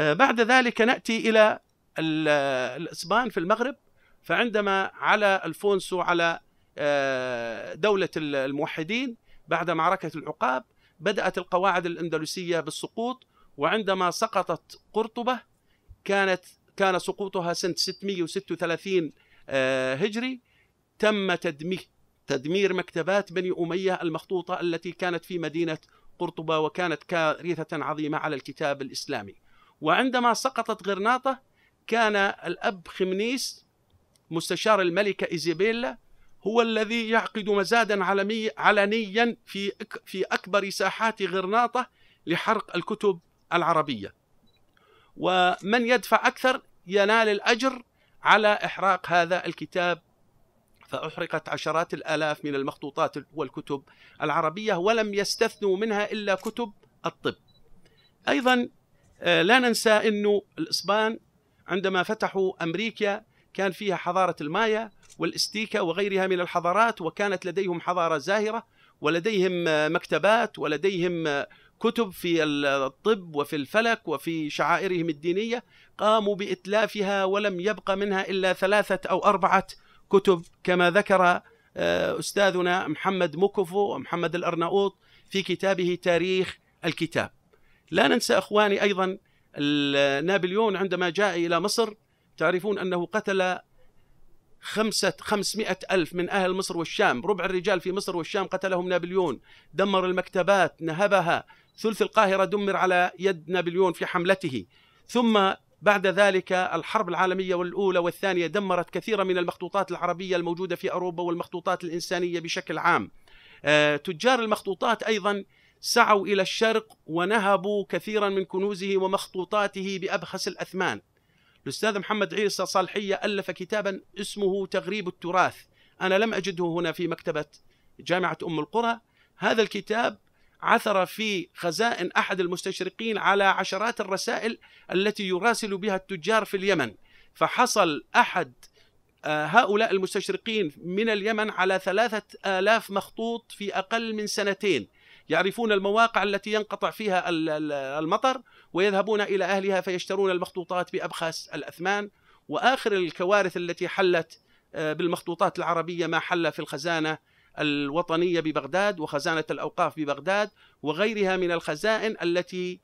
آه، بعد ذلك ناتي الى الاسبان في المغرب فعندما على الفونسو على آه، دوله الموحدين بعد معركه العقاب بدات القواعد الاندلسيه بالسقوط وعندما سقطت قرطبه كانت كان سقوطها سنه 636 آه، هجري تم تدمير تدمير مكتبات بني اميه المخطوطه التي كانت في مدينه قرطبه وكانت كارثه عظيمه على الكتاب الاسلامي. وعندما سقطت غرناطة كان الأب خمنيس مستشار الملكة إيزابيلا هو الذي يعقد مزادا عالمي علنيا في في أكبر ساحات غرناطة لحرق الكتب العربية ومن يدفع أكثر ينال الأجر على إحراق هذا الكتاب فأحرقت عشرات الآلاف من المخطوطات والكتب العربية ولم يستثنوا منها إلا كتب الطب أيضا آه، لا ننسى انه الاسبان عندما فتحوا امريكا كان فيها حضاره المايا والاستيكا وغيرها من الحضارات وكانت لديهم حضاره زاهره ولديهم آه، مكتبات ولديهم آه، كتب في الطب وفي الفلك وفي شعائرهم الدينيه قاموا باتلافها ولم يبق منها الا ثلاثه او اربعه كتب كما ذكر استاذنا محمد مكفو ومحمد الارناؤوط في كتابه تاريخ الكتاب لا ننسى اخواني ايضا نابليون عندما جاء الى مصر تعرفون انه قتل خمسة خمسمائة ألف من أهل مصر والشام ربع الرجال في مصر والشام قتلهم نابليون دمر المكتبات نهبها ثلث القاهرة دمر على يد نابليون في حملته ثم بعد ذلك الحرب العالمية والأولى والثانية دمرت كثيرا من المخطوطات العربية الموجودة في أوروبا والمخطوطات الإنسانية بشكل عام آه، تجار المخطوطات أيضا سعوا الى الشرق ونهبوا كثيرا من كنوزه ومخطوطاته بابخس الاثمان. الاستاذ محمد عيسى صالحيه الف كتابا اسمه تغريب التراث، انا لم اجده هنا في مكتبه جامعه ام القرى، هذا الكتاب عثر في خزائن احد المستشرقين على عشرات الرسائل التي يراسل بها التجار في اليمن، فحصل احد آه، هؤلاء المستشرقين من اليمن على ثلاثة آلاف مخطوط في أقل من سنتين يعرفون المواقع التي ينقطع فيها المطر ويذهبون الى اهلها فيشترون المخطوطات بابخس الاثمان واخر الكوارث التي حلت آه، بالمخطوطات العربيه ما حل في الخزانه الوطنيه ببغداد وخزانه الاوقاف ببغداد وغيرها من الخزائن التي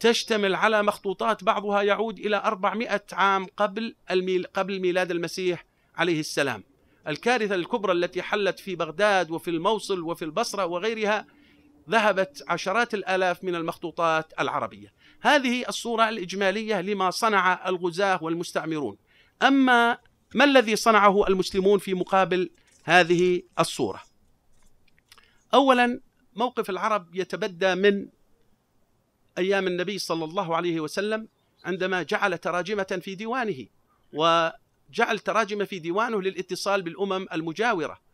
تشتمل على مخطوطات بعضها يعود الى 400 عام قبل الميل قبل ميلاد المسيح عليه السلام. الكارثه الكبرى التي حلت في بغداد وفي الموصل وفي البصره وغيرها ذهبت عشرات الالاف من المخطوطات العربيه هذه الصوره الاجماليه لما صنع الغزاه والمستعمرون اما ما الذي صنعه المسلمون في مقابل هذه الصوره اولا موقف العرب يتبدى من ايام النبي صلى الله عليه وسلم عندما جعل تراجمه في ديوانه وجعل تراجمه في ديوانه للاتصال بالامم المجاوره